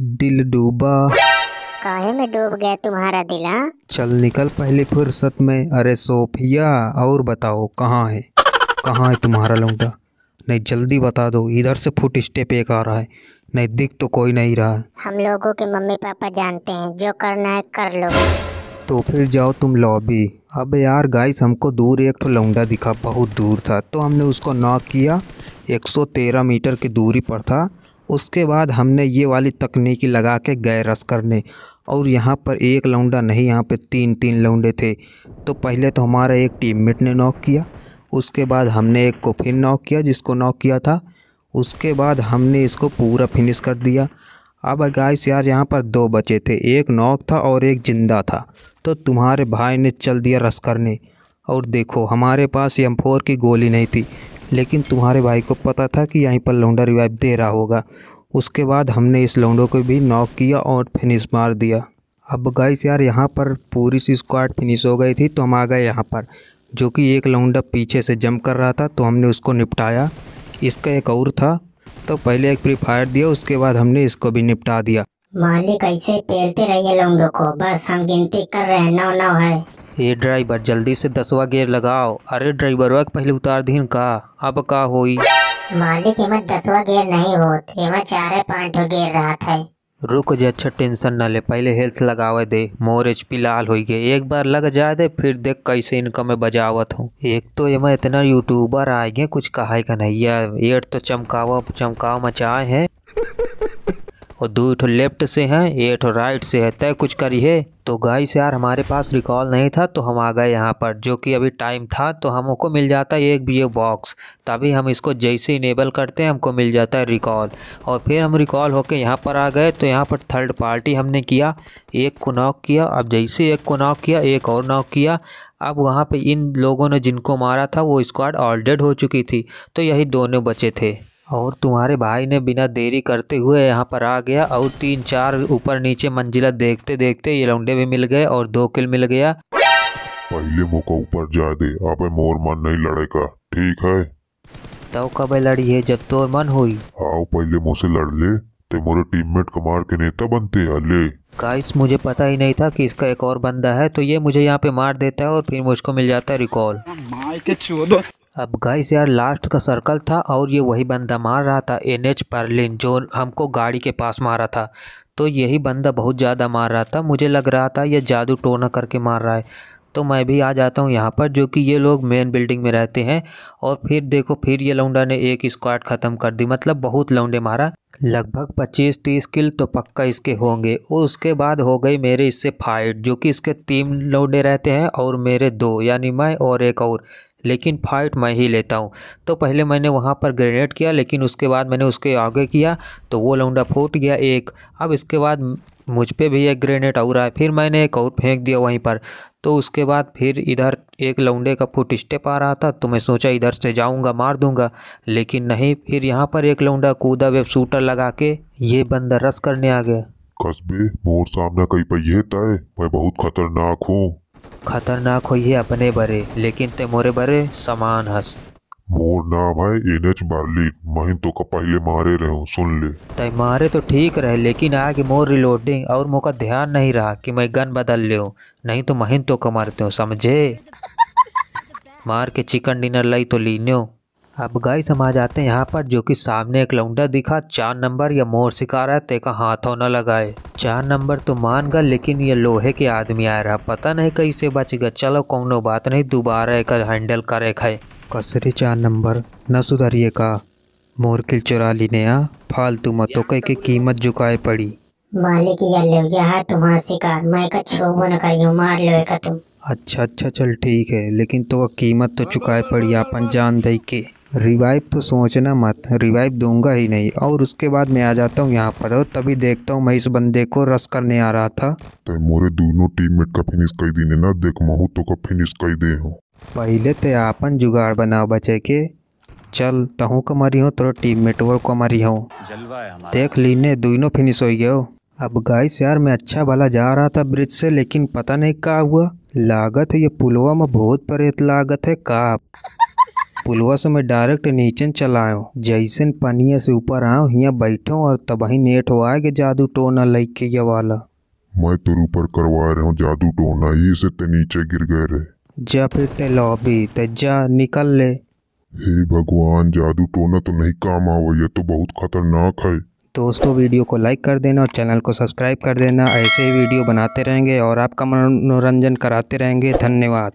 दिल डूबा काहे में डूब गया तुम्हारा दिल हाँ? चल निकल पहले फुर्सत में अरे सोफिया और बताओ कहाँ है कहाँ है तुम्हारा लौंडा नहीं जल्दी बता दो इधर से फुट स्टेप एक आ रहा है नहीं दिख तो कोई नहीं रहा हम लोगों के मम्मी पापा जानते हैं जो करना है कर लो तो फिर जाओ तुम लॉबी अब यार गाइस हमको दूर एक तो लौंडा दिखा बहुत दूर था तो हमने उसको नॉक किया 113 मीटर की दूरी पर था उसके बाद हमने ये वाली तकनीकी लगा के गए रस करने और यहाँ पर एक लौंडा नहीं यहाँ पे तीन तीन लौंडे थे तो पहले तो हमारा एक मेट ने नॉक किया उसके बाद हमने एक को फिर नॉक किया जिसको नॉक किया था उसके बाद हमने इसको पूरा फिनिश कर दिया अब गाइस यार यहाँ पर दो बचे थे एक नॉक था और एक जिंदा था तो तुम्हारे भाई ने चल दिया रस करने और देखो हमारे पास एम फोर की गोली नहीं थी लेकिन तुम्हारे भाई को पता था कि यहीं पर लौंडा रिवाइव दे रहा होगा उसके बाद हमने इस लौंडो को भी नॉक किया और फिनिश मार दिया अब गाइस यार यहाँ पर पूरी सी स्क्वाड फिनिश हो गई थी तो हम आ गए यहाँ पर जो कि एक लौंडा पीछे से जम कर रहा था तो हमने उसको निपटाया इसका एक और था तो पहले एक फ्री फायर दिया उसके बाद हमने इसको भी निपटा दिया मालिक ऐसे पेलते रहिए लौंडो को बस हम गिनती कर रहे हैं नौ नौ है हे ड्राइवर जल्दी से दसवा गेयर लगाओ अरे ड्राइवर ड्राइवरवा पहले उतार दिन का अब का होई मालिक एमा दसवा गेयर नहीं हो एमा चारे पाँच गेयर रहा है रुक जा अच्छा टेंशन ना ले पहले हेल्थ लगावे दे मोर एच पी लाल हो गए एक बार लग जाए दे फिर देख कैसे इनका मैं बजावत हूँ एक तो ये मैं इतना यूट्यूबर आए गए कुछ कहा का नहीं यार एयर तो चमकावा चमकाव मचाए हैं और दो ठो लेफ्ट से हैं एक ठो राइट से है तय कुछ करिए तो गाइस यार हमारे पास रिकॉल नहीं था तो हम आ गए यहाँ पर जो कि अभी टाइम था तो हमको मिल जाता है एक भी एक बॉक्स तभी हम इसको जैसे इनेबल करते हैं हमको मिल जाता है रिकॉल और फिर हम रिकॉल होकर यहाँ पर आ गए तो यहाँ पर थर्ड पार्टी हमने किया एक को नॉक किया अब जैसे एक को नॉक किया एक और नॉक किया अब वहाँ पर इन लोगों ने जिनको मारा था वो स्क्वाड ऑल डेड हो चुकी थी तो यही दोनों बचे थे और तुम्हारे भाई ने बिना देरी करते हुए यहाँ पर आ गया और तीन चार ऊपर नीचे मंजिला देखते देखते ये लौंडे भी मिल गए और दो किल मिल गया पहले मौका ऊपर जा दे अब मोर मन नहीं लड़ेगा ठीक है तो कब लड़ी है जब तोर मन हुई आओ पहले मुझसे लड़ ले ते मोरे टीममेट कमार के नेता बनते हले गाइस मुझे पता ही नहीं था कि इसका एक और बंदा है तो ये मुझे यहाँ पे मार देता है और फिर मुझको मिल जाता है रिकॉल अब गाइस यार लास्ट का सर्कल था और ये वही बंदा मार रहा था एन एच परलिन जो हमको गाड़ी के पास मारा था तो यही बंदा बहुत ज़्यादा मार रहा था मुझे लग रहा था ये जादू टोना करके मार रहा है तो मैं भी आ जाता हूँ यहाँ पर जो कि ये लोग मेन बिल्डिंग में रहते हैं और फिर देखो फिर ये लौंडा ने एक स्क्वाड ख़त्म कर दी मतलब बहुत लौंडे मारा लगभग 25-30 किल तो पक्का इसके होंगे और उसके बाद हो गई मेरे इससे फाइट जो कि इसके तीन लौंडे रहते हैं और मेरे दो यानी मैं और एक और लेकिन फाइट मैं ही लेता हूँ तो पहले मैंने वहाँ पर ग्रेनेड किया लेकिन उसके बाद मैंने उसके आगे किया तो वो लौंडा फूट गया एक अब इसके बाद मुझ पर भी एक ग्रेनेड और आया फिर मैंने एक और फेंक दिया वहीं पर तो उसके बाद फिर इधर एक लौंडे का फुट स्टेप आ रहा था तो मैं सोचा इधर से जाऊंगा मार दूंगा लेकिन नहीं फिर यहाँ पर एक लौंडा कूदा वेब शूटर लगा के ये बंदा रस करने आ गया कस्बे मोर सामना पर यह तय मैं बहुत खतरनाक हूँ खतरनाक हो ये अपने बरे लेकिन ते मोरे बरे समान हस मोर है एन एच बारली मैं तो का पहले मारे रहो सुन ले ते मारे तो ठीक रहे लेकिन आगे मोर रिलोडिंग और मोका ध्यान नहीं रहा कि मैं गन बदल ले नहीं तो महीन तो का मारते हो समझे मार के चिकन डिनर लाई तो लीनो अब गाय समाज आते जाते हैं यहाँ पर जो कि सामने एक लौंडा दिखा चार नंबर या मोर सिखा रहा है तेका हाथों न लगाए चार नंबर तो मान गए लेकिन ये लोहे के आदमी आ रहा पता नहीं कहीं से बच गया चलो कौनो बात नहीं दोबारा एक हैंडल करे खाए कसरे चार नंबर न सुधरिए का मोर किल चुरा ने आ हाँ? फालतू मतो कह के कीमत झुकाए पड़ी अच्छा अच्छा चल ठीक है लेकिन तो कीमत तो चुकाए पड़ी अपन जान दई के रिवाइव तो सोचना मत रिवाइव दूंगा ही नहीं और उसके बाद मैं आ जाता हूँ यहाँ पर और तभी देखता हूँ मैं इस बंदे को रस करने आ रहा था ते तो मोरे दोनों टीममेट का फिनिश कर दी ना देख महू तो का फिनिश कर दे हूँ पहले तो आपन जुगाड़ बनाओ बचे के चल तहू कमारी हो तोरा टीम मेट वो कमारी हो देख लीने दोनों फिनिश हो गए अब गाइस यार मैं अच्छा भला जा रहा था ब्रिज से लेकिन पता नहीं क्या हुआ लागत है ये पुलवा में बहुत परेत लागत है का पुलवा से मैं डायरेक्ट नीचे चला आयो जैसे पनिया से ऊपर आओ यहाँ बैठो और तबाही नेट हो आएगा जादू टोना लैके ये वाला मैं तेरे ऊपर करवा रहा हूँ जादू टोना ये से ते नीचे गिर गए रे जा फिर ते लॉबी ते जा निकल ले हे भगवान जादू टोना तो नहीं काम आओ ये तो बहुत खतरनाक है दोस्तों वीडियो को लाइक कर देना और चैनल को सब्सक्राइब कर देना ऐसे ही वीडियो बनाते रहेंगे और आपका मनोरंजन कराते रहेंगे धन्यवाद